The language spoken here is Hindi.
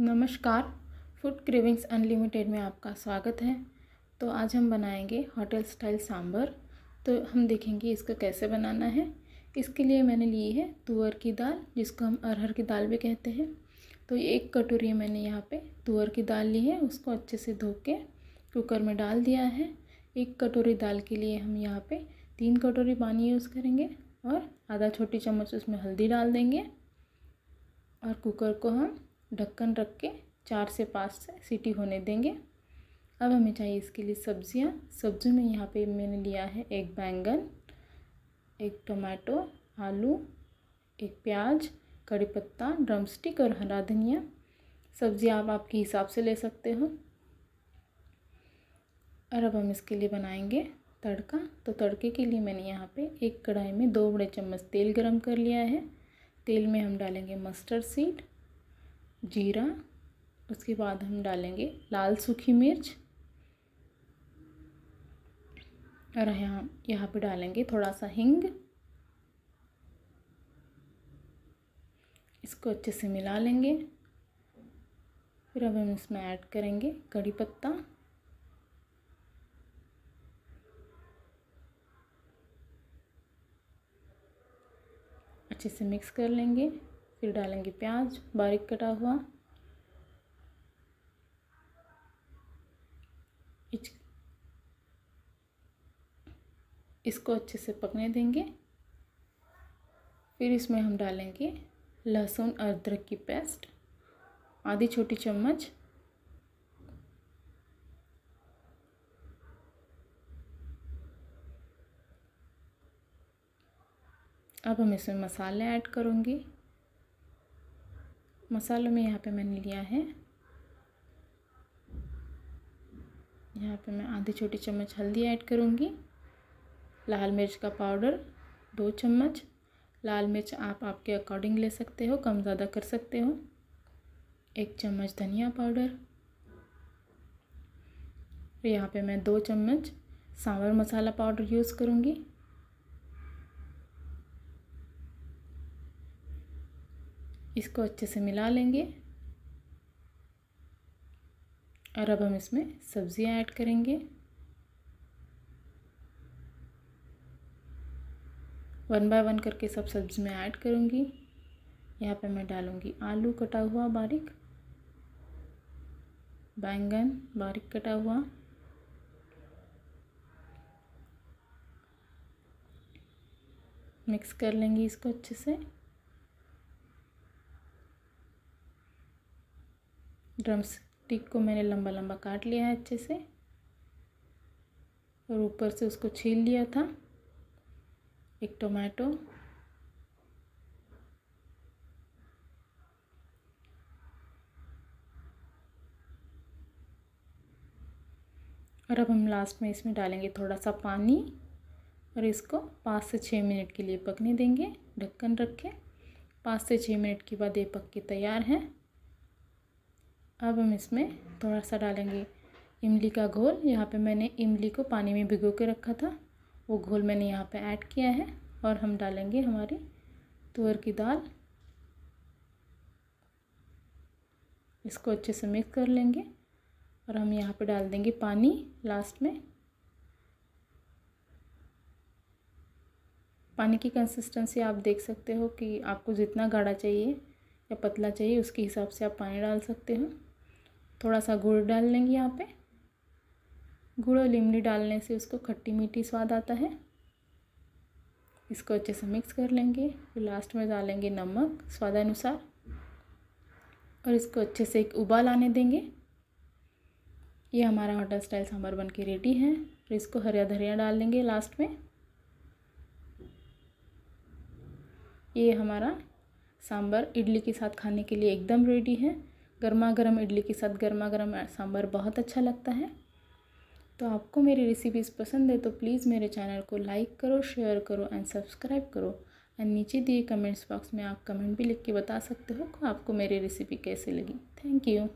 नमस्कार फूड क्रेविंग्स अनलिमिटेड में आपका स्वागत है तो आज हम बनाएंगे होटल स्टाइल सांभर तो हम देखेंगे इसको कैसे बनाना है इसके लिए मैंने ली है तुअर की दाल जिसको हम अरहर की दाल भी कहते हैं तो एक कटोरी मैंने यहाँ पे तुअर की दाल ली है उसको अच्छे से धो के कुकर में डाल दिया है एक कटोरी दाल के लिए हम यहाँ पर तीन कटोरी पानी यूज़ करेंगे और आधा छोटी चम्मच उसमें हल्दी डाल देंगे और कुकर को हम ढक्कन रख के चार से पाँच सीटी होने देंगे अब हमें चाहिए इसके लिए सब्जियाँ सब्जियों में यहाँ पे मैंने लिया है एक बैंगन एक टमाटो आलू एक प्याज कड़ी पत्ता ड्रम स्टिक और हरा धनिया सब्जी आप आपके हिसाब से ले सकते हो और अब हम इसके लिए बनाएंगे तड़का तो तड़के के लिए मैंने यहाँ पे एक कढ़ाई में दो बड़े चम्मच तेल गरम कर लिया है तेल में हम डालेंगे मस्टर्ड सीड जीरा उसके बाद हम डालेंगे लाल सूखी मिर्च और यहाँ यहाँ पे डालेंगे थोड़ा सा हिंग इसको अच्छे से मिला लेंगे फिर अब हम इसमें ऐड करेंगे कड़ी पत्ता अच्छे से मिक्स कर लेंगे फिर डालेंगे प्याज बारीक कटा हुआ इसको अच्छे से पकने देंगे फिर इसमें हम डालेंगे लहसुन अदरक की पेस्ट आधी छोटी चम्मच अब हम इसमें मसाले ऐड करूँगी मसालों में यहाँ पे मैंने लिया है यहाँ पे मैं आधी छोटी चम्मच हल्दी ऐड करूँगी लाल मिर्च का पाउडर दो चम्मच लाल मिर्च आप आपके अकॉर्डिंग ले सकते हो कम ज़्यादा कर सकते हो एक चम्मच धनिया पाउडर यहाँ पे मैं दो चम्मच सांवर मसाला पाउडर यूज़ करूँगी इसको अच्छे से मिला लेंगे और अब हम इसमें सब्ज़ियाँ ऐड करेंगे वन बाय वन करके सब सब्ज़ी में ऐड करूँगी यहाँ पे मैं डालूँगी आलू कटा हुआ बारीक बैंगन बारीक कटा हुआ मिक्स कर लेंगे इसको अच्छे से ड्रम स्टिक को मैंने लंबा लंबा काट लिया है अच्छे से और ऊपर से उसको छील लिया था एक टोमेटो और अब हम लास्ट में इसमें डालेंगे थोड़ा सा पानी और इसको पाँच से छः मिनट के लिए पकने देंगे ढक्कन रखें पाँच से छः मिनट के बाद ये पक के तैयार है अब हम इसमें थोड़ा सा डालेंगे इमली का घोल यहाँ पे मैंने इमली को पानी में भिगो के रखा था वो घोल मैंने यहाँ पे ऐड किया है और हम डालेंगे हमारी तुअर की दाल इसको अच्छे से मिक्स कर लेंगे और हम यहाँ पे डाल देंगे पानी लास्ट में पानी की कंसिस्टेंसी आप देख सकते हो कि आपको जितना गाढ़ा चाहिए या पतला चाहिए उसके हिसाब से आप पानी डाल सकते हो थोड़ा सा गुड़ डाल लेंगे यहाँ पे गुड़ और लिमड़ी डालने से उसको खट्टी मीठी स्वाद आता है इसको अच्छे से मिक्स कर लेंगे फिर लास्ट में डालेंगे नमक स्वादानुसार और इसको अच्छे से एक उबाल आने देंगे ये हमारा होटल स्टाइल सांभर बन के रेडी है फिर इसको हरिया धरिया डाल देंगे लास्ट में ये हमारा सांभर इडली के साथ खाने के लिए एकदम रेडी है गर्मा गर्म इडली के साथ गर्मा गर्म सांभर बहुत अच्छा लगता है तो आपको मेरी रेसिपीज़ पसंद है तो प्लीज़ मेरे चैनल को लाइक करो शेयर करो एंड सब्सक्राइब करो एंड नीचे दिए कमेंट्स बॉक्स में आप कमेंट भी लिख के बता सकते हो कि आपको मेरी रेसिपी कैसे लगी थैंक यू